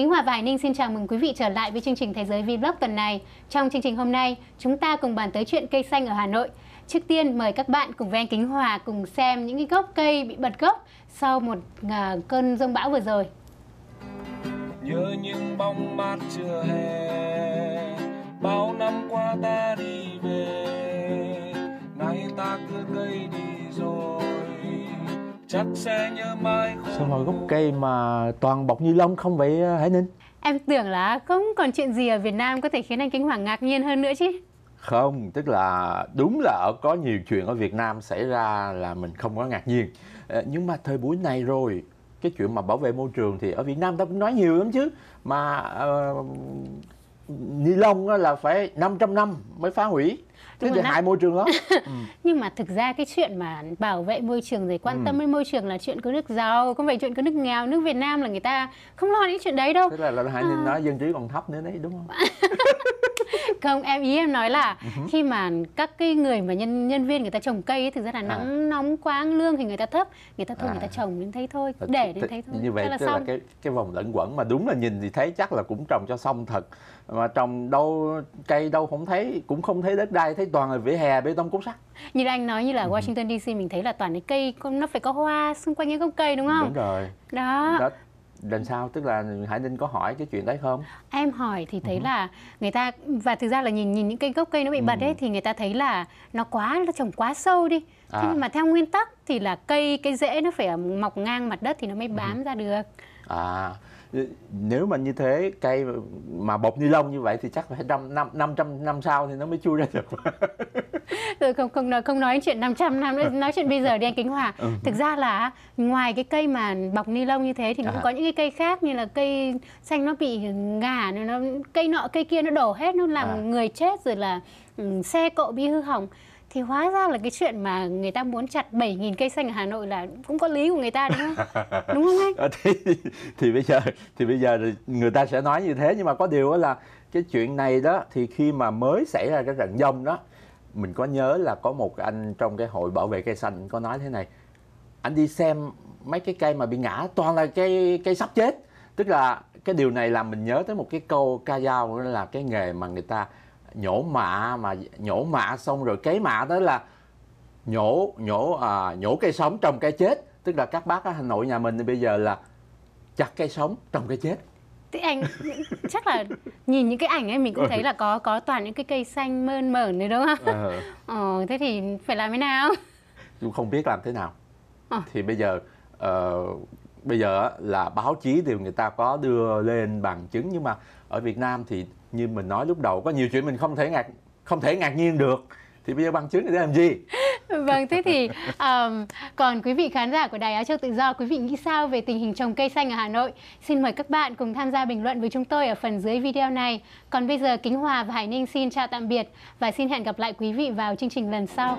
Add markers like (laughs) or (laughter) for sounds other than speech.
Kính Hòa và Hải Ninh xin chào mừng quý vị trở lại với chương trình Thế giới Vlog tuần này. Trong chương trình hôm nay, chúng ta cùng bàn tới chuyện cây xanh ở Hà Nội. Trước tiên, mời các bạn cùng với anh Kính Hòa cùng xem những cái gốc cây bị bật gốc sau một uh, cơn rông bão vừa rồi. Nhớ những bóng mát chưa hè, bao năm qua ta đi chắc sẽ nhớ mãi xong rồi gốc cây mà toàn bọc ni lông không vậy à, hải ninh em tưởng là không còn chuyện gì ở việt nam có thể khiến anh kinh hoàng ngạc nhiên hơn nữa chứ không tức là đúng là ở có nhiều chuyện ở việt nam xảy ra là mình không có ngạc nhiên ờ, nhưng mà thời buổi này rồi cái chuyện mà bảo vệ môi trường thì ở việt nam ta cũng nói nhiều lắm chứ mà uh, ni lông là phải 500 năm mới phá hủy thế thì hại môi trường lắm (laughs) ừ. nhưng mà thực ra cái chuyện mà bảo vệ môi trường rồi quan ừ. tâm đến môi trường là chuyện của nước giàu không phải chuyện của nước nghèo nước Việt Nam là người ta không lo những chuyện đấy đâu thế là là hãy à... nên nói dân trí còn thấp nữa đấy đúng không (laughs) không em ý em nói là ừ khi mà các cái người mà nhân nhân viên người ta trồng cây ấy, thực ra là à. nắng à. nóng quá lương thì người ta thấp người ta thôi à. người ta trồng đến thấy thôi để đến thấy thôi như vậy là xong. là cái cái vòng lẩn quẩn mà đúng là nhìn thì thấy chắc là cũng trồng cho xong thật mà trồng đâu cây đâu không thấy cũng không thấy đất đai thấy toàn là vỉa hè bê tông cốt sắt như anh nói như là ừ Washington DC mình thấy là toàn cái cây nó phải có hoa xung quanh những gốc cây đúng không đúng rồi đó, đó lần sau tức là hải Linh có hỏi cái chuyện đấy không em hỏi thì thấy uh là người ta và thực ra là nhìn nhìn những cái gốc cây nó bị uh bật ấy ừ. thì người ta thấy là nó quá nó trồng quá sâu đi à. thế nhưng mà theo nguyên tắc thì là cây cái rễ nó phải mọc ngang mặt đất thì nó mới ừ bám uh ra được à nếu mà như thế cây mà bọc ni lông như vậy thì chắc phải năm năm năm trăm năm sau thì nó mới chui ra được (laughs) rồi không không nói không nói chuyện 500 năm nói chuyện bây giờ đi anh kính hòa ừ. thực ra là ngoài cái cây mà bọc ni lông như thế thì cũng à. có những cái cây khác như là cây xanh nó bị ngả nó cây nọ cây kia nó đổ hết nó làm à. người chết rồi là ừ, xe cộ bị hư hỏng thì hóa ra là cái chuyện mà người ta muốn chặt 7.000 cây xanh ở Hà Nội là cũng có lý của người ta đúng không? (laughs) đúng không anh? Ờ, thì, thì bây giờ thì bây giờ người ta sẽ nói như thế nhưng mà có điều đó là cái chuyện này đó thì khi mà mới xảy ra cái trận dông đó mình có nhớ là có một anh trong cái hội bảo vệ cây xanh có nói thế này anh đi xem mấy cái cây mà bị ngã toàn là cây cây sắp chết tức là cái điều này làm mình nhớ tới một cái câu ca dao là cái nghề mà người ta nhổ mạ mà nhổ mạ xong rồi cấy mạ tới là nhổ nhổ à, nhổ cây sống trồng cây chết tức là các bác ở hà nội nhà mình thì bây giờ là chặt cây sống trồng cây chết thế anh chắc là nhìn những cái ảnh ấy mình cũng thấy ừ. là có có toàn những cái cây xanh mơn mởn đấy đúng không? Ờ. ờ thế thì phải làm thế nào? Cũng không biết làm thế nào. Ờ. Thì bây giờ uh, bây giờ là báo chí thì người ta có đưa lên bằng chứng nhưng mà ở Việt Nam thì như mình nói lúc đầu có nhiều chuyện mình không thể ngạc không thể ngạc nhiên được thì bây giờ bằng chứng để làm gì (laughs) vâng thế thì um, còn quý vị khán giả của đài á châu tự do quý vị nghĩ sao về tình hình trồng cây xanh ở hà nội xin mời các bạn cùng tham gia bình luận với chúng tôi ở phần dưới video này còn bây giờ kính hòa và hải ninh xin chào tạm biệt và xin hẹn gặp lại quý vị vào chương trình lần sau